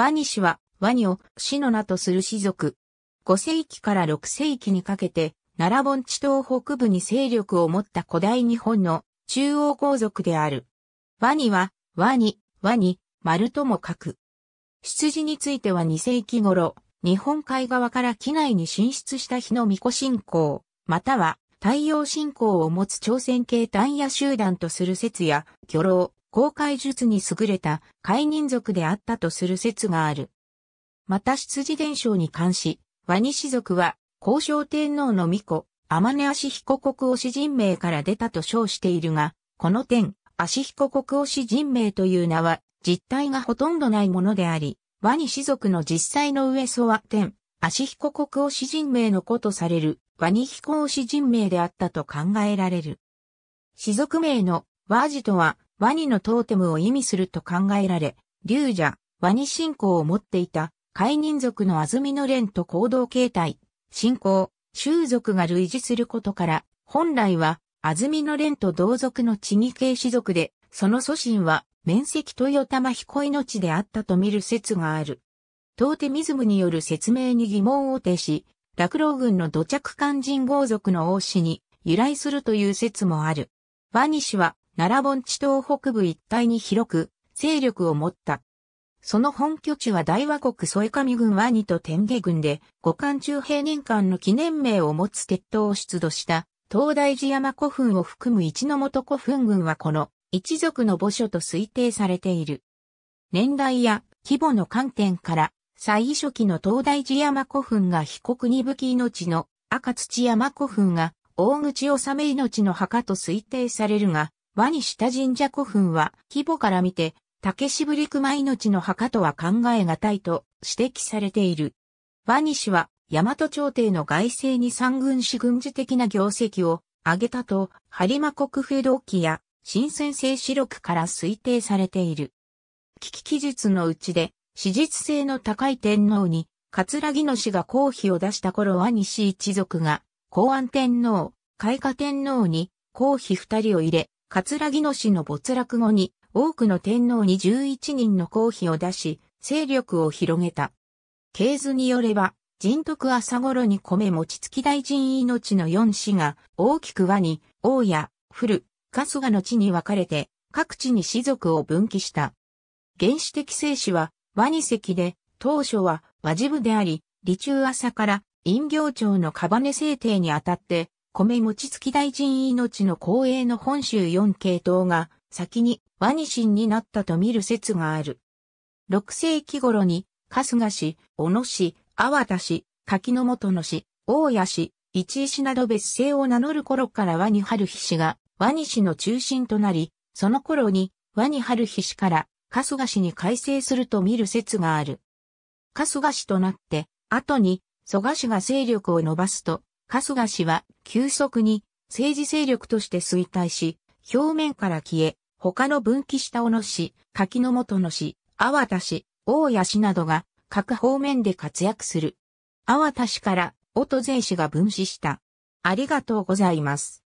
ワニ氏は、ワニを死の名とする氏族。5世紀から6世紀にかけて、奈良盆地東北部に勢力を持った古代日本の中央皇族である。ワニは、ワニ、ワニ、丸とも書く。出自については2世紀頃、日本海側から機内に進出した日の巫女信仰、または太陽信仰を持つ朝鮮系単野集団とする説や、魚老、公開術に優れた海人族であったとする説がある。また羊伝承に関し、ワニ氏族は、交渉天皇の巫女、天音足彦国推し人名から出たと称しているが、この点、足彦国推し人名という名は、実体がほとんどないものであり、ワニ氏族の実際の上祖は天、足彦国推し人名の子とされる、ワニ彦推し人名であったと考えられる。氏族名のワージとは、ワニのトーテムを意味すると考えられ、竜蛇、ワニ信仰を持っていた、海人族の安曇の連と行動形態、信仰、習族が類似することから、本来は、安曇の連と同族の地義系士族で、その祖神は、面積豊玉彦命であったと見る説がある。トーテミズムによる説明に疑問を呈し、落老軍の土着漢人豪族の王子に由来するという説もある。ワニ氏は奈良盆地東北部一帯に広く勢力を持った。その本拠地は大和国添上郡ワニと天下郡で、五冠中平年間の記念名を持つ鉄塔を出土した東大寺山古墳を含む一の元古墳群はこの一族の墓所と推定されている。年代や規模の観点から、最初期の東大寺山古墳が被告に武器命の赤土山古墳が大口治命の墓と推定されるが、ニに下神社古墳は規模から見て、竹渋り熊命の墓とは考えがたいと指摘されている。ワニ氏は大和朝廷の外政に三軍士軍事的な業績を挙げたと、播磨国府同期や新鮮性史録から推定されている。危機記述のうちで、史実性の高い天皇に、桂木の氏が公費を出した頃は西一族が、公安天皇、開化天皇に、公費二人を入れ、葛城野氏の没落後に、多くの天皇に11人の皇妃を出し、勢力を広げた。系図によれば、人徳朝頃に米餅つき大臣命の四氏が、大きく和に、大谷、古、春日の地に分かれて、各地に士族を分岐した。原始的聖氏は、和に席で、当初は和事部であり、理中朝から、陰行町のカバネ制定にあたって、米餅付き大臣命の公営の本州4系統が先に和二神になったと見る説がある。6世紀頃に春日市、小野市、阿田市、柿の本の市、大谷市、一石市など別姓を名乗る頃から和に春日市が和二市の中心となり、その頃に和に春日市から春日市に改正すると見る説がある。春日市となって、後に蘇我氏が勢力を伸ばすと、春日氏は急速に政治勢力として衰退し、表面から消え、他の分岐した小野氏、柿の本の氏、阿田氏、大谷氏などが各方面で活躍する。阿田氏から音税氏が分子した。ありがとうございます。